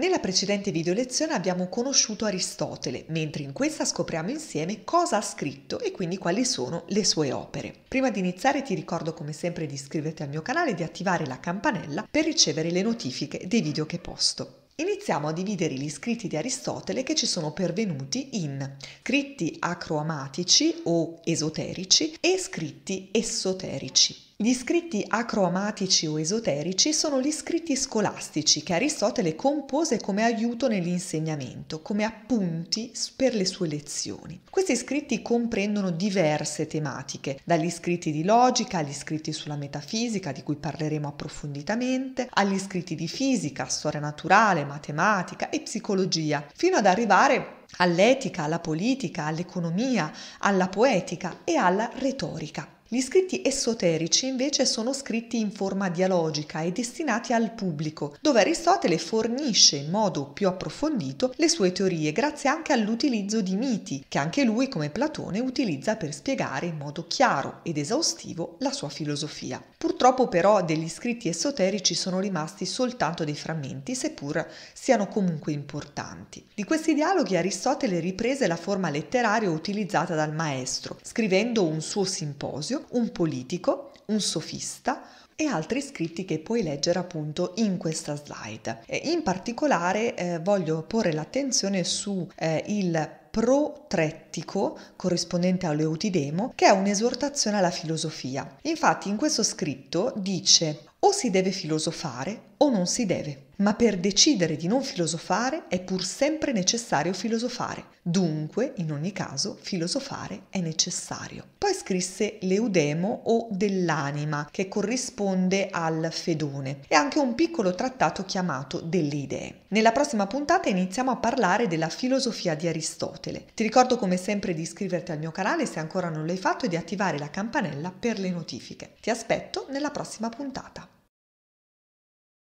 Nella precedente video lezione abbiamo conosciuto Aristotele, mentre in questa scopriamo insieme cosa ha scritto e quindi quali sono le sue opere. Prima di iniziare ti ricordo come sempre di iscriverti al mio canale e di attivare la campanella per ricevere le notifiche dei video che posto. Iniziamo a dividere gli scritti di Aristotele che ci sono pervenuti in scritti acroamatici o esoterici e scritti esoterici. Gli scritti acromatici o esoterici sono gli scritti scolastici che Aristotele compose come aiuto nell'insegnamento, come appunti per le sue lezioni. Questi scritti comprendono diverse tematiche, dagli scritti di logica agli scritti sulla metafisica, di cui parleremo approfonditamente, agli scritti di fisica, storia naturale, matematica e psicologia, fino ad arrivare all'etica, alla politica, all'economia, alla poetica e alla retorica. Gli scritti esoterici invece sono scritti in forma dialogica e destinati al pubblico, dove Aristotele fornisce in modo più approfondito le sue teorie grazie anche all'utilizzo di miti, che anche lui come Platone utilizza per spiegare in modo chiaro ed esaustivo la sua filosofia. Purtroppo però degli scritti esoterici sono rimasti soltanto dei frammenti, seppur siano comunque importanti. Di questi dialoghi Aristotele riprese la forma letteraria utilizzata dal maestro, scrivendo un suo simposio cioè, un politico, un sofista, e altri scritti che puoi leggere appunto in questa slide. In particolare eh, voglio porre l'attenzione su eh, il protrettico corrispondente all'Eutidemo che è un'esortazione alla filosofia. Infatti in questo scritto dice o si deve filosofare o non si deve. Ma per decidere di non filosofare è pur sempre necessario filosofare. Dunque, in ogni caso, filosofare è necessario. Poi scrisse l'Eudemo o dell'anima, che corrisponde al Fedone, e anche un piccolo trattato chiamato delle idee. Nella prossima puntata iniziamo a parlare della filosofia di Aristotele. Ti ricordo come sempre di iscriverti al mio canale se ancora non l'hai fatto e di attivare la campanella per le notifiche. Ti aspetto nella prossima puntata.